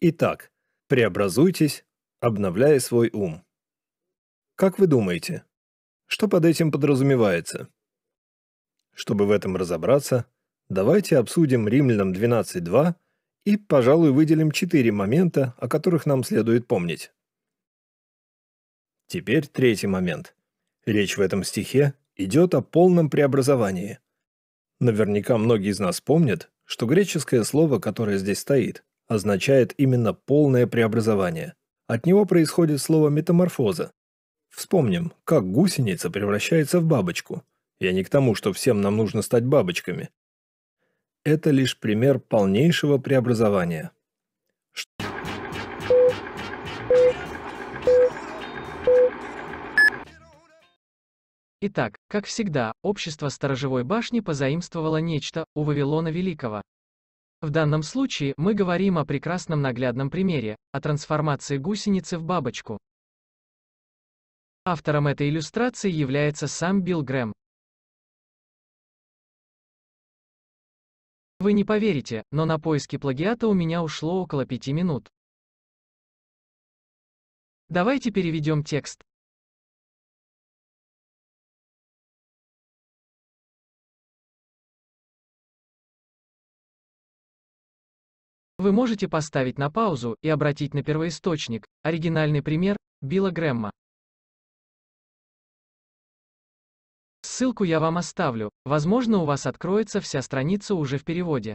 Итак, преобразуйтесь, обновляя свой ум. Как вы думаете, что под этим подразумевается? Чтобы в этом разобраться, давайте обсудим Римлянам 12.2 и, пожалуй, выделим четыре момента, о которых нам следует помнить. Теперь третий момент. Речь в этом стихе идет о полном преобразовании. Наверняка многие из нас помнят, что греческое слово, которое здесь стоит, означает именно полное преобразование. От него происходит слово «метаморфоза». Вспомним, как гусеница превращается в бабочку. Я не к тому, что всем нам нужно стать бабочками. Это лишь пример полнейшего преобразования. Итак, как всегда, общество сторожевой башни позаимствовало нечто у Вавилона Великого, в данном случае мы говорим о прекрасном наглядном примере, о трансформации гусеницы в бабочку. Автором этой иллюстрации является сам Билл Грэм. Вы не поверите, но на поиски плагиата у меня ушло около пяти минут. Давайте переведем текст. Вы можете поставить на паузу и обратить на первоисточник, оригинальный пример, Билла Грэмма. Ссылку я вам оставлю, возможно у вас откроется вся страница уже в переводе.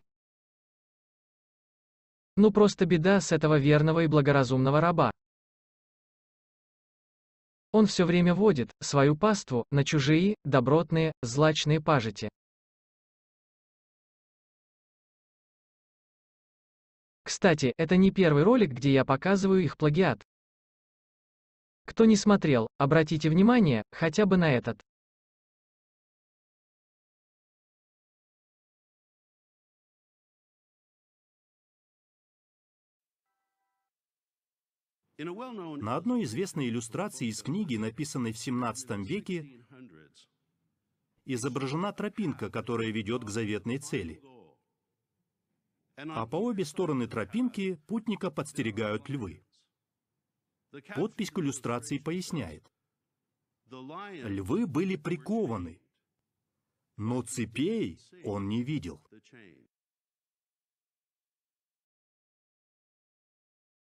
Ну просто беда с этого верного и благоразумного раба. Он все время водит свою паству на чужие, добротные, злачные пажити. Кстати, это не первый ролик, где я показываю их плагиат. Кто не смотрел, обратите внимание, хотя бы на этот. На одной известной иллюстрации из книги, написанной в 17 веке, изображена тропинка, которая ведет к заветной цели — а по обе стороны тропинки путника подстерегают львы. Подпись к иллюстрации поясняет. Львы были прикованы, но цепей он не видел.